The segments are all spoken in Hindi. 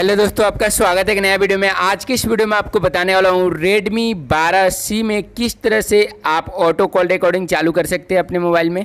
हेलो दोस्तों आपका स्वागत है एक नया वीडियो में आज की इस वीडियो में आपको बताने वाला हूँ Redmi 12C में किस तरह से आप ऑटो कॉल रिकॉर्डिंग चालू कर सकते हैं अपने मोबाइल में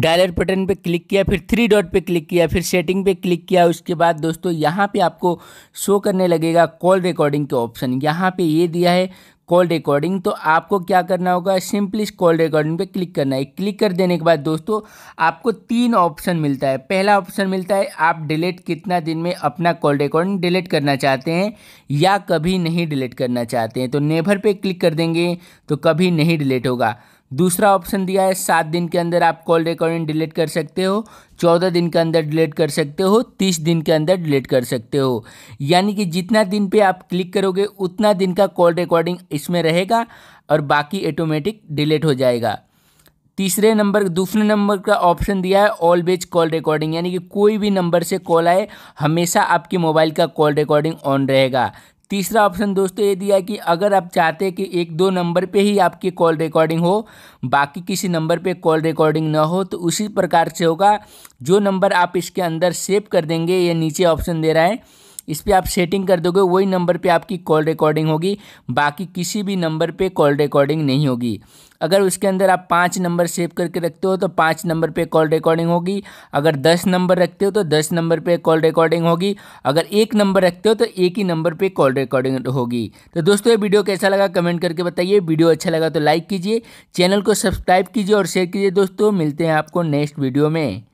डायलर बटन पे क्लिक किया फिर थ्री डॉट पे क्लिक किया फिर सेटिंग पे क्लिक किया उसके बाद दोस्तों यहाँ पे आपको शो करने लगेगा कॉल रिकॉर्डिंग के ऑप्शन यहाँ पे ये दिया है कॉल रिकॉर्डिंग तो आपको क्या करना होगा सिंपली इस कॉल रिकॉर्डिंग पे क्लिक करना है क्लिक कर देने के बाद दोस्तों आपको तीन ऑप्शन मिलता है पहला ऑप्शन मिलता है आप डिलीट कितना दिन में अपना कॉल रिकॉर्डिंग डिलीट करना चाहते हैं या कभी नहीं डिलीट करना चाहते हैं तो नेभर पे क्लिक कर देंगे तो कभी नहीं डिलीट होगा दूसरा ऑप्शन दिया है सात दिन के अंदर आप कॉल रिकॉर्डिंग डिलीट कर सकते हो चौदह दिन के अंदर डिलीट कर सकते हो तीस दिन के अंदर डिलीट कर सकते हो यानी कि जितना दिन पे आप क्लिक करोगे उतना दिन का कॉल रिकॉर्डिंग इसमें रहेगा और बाकी ऑटोमेटिक डिलीट हो जाएगा तीसरे नंबर दूसरे नंबर का ऑप्शन दिया है ऑलवेज कॉल रिकॉर्डिंग यानी कि कोई भी नंबर से कॉल आए हमेशा आपके मोबाइल का कॉल रिकॉर्डिंग ऑन रहेगा तीसरा ऑप्शन दोस्तों ये दिया कि अगर आप चाहते हैं कि एक दो नंबर पे ही आपकी कॉल रिकॉर्डिंग हो बाकी किसी नंबर पे कॉल रिकॉर्डिंग ना हो तो उसी प्रकार से होगा जो नंबर आप इसके अंदर सेव कर देंगे ये नीचे ऑप्शन दे रहा है इस पर आप सेटिंग कर दोगे वही नंबर पे आपकी कॉल रिकॉर्डिंग होगी बाकी किसी भी नंबर पे कॉल रिकॉर्डिंग नहीं होगी अगर उसके अंदर आप पाँच नंबर सेव करके रखते हो तो पाँच नंबर पे कॉल रिकॉर्डिंग होगी अगर दस नंबर रखते हो तो दस नंबर पे कॉल रिकॉर्डिंग होगी अगर एक नंबर रखते हो तो एक ही नंबर पे कॉल रिकॉर्डिंग होगी तो दोस्तों ये वीडियो कैसा लगा कमेंट करके बताइए वीडियो अच्छा लगा तो लाइक कीजिए चैनल को सब्सक्राइब कीजिए और शेयर कीजिए दोस्तों मिलते हैं आपको नेक्स्ट वीडियो में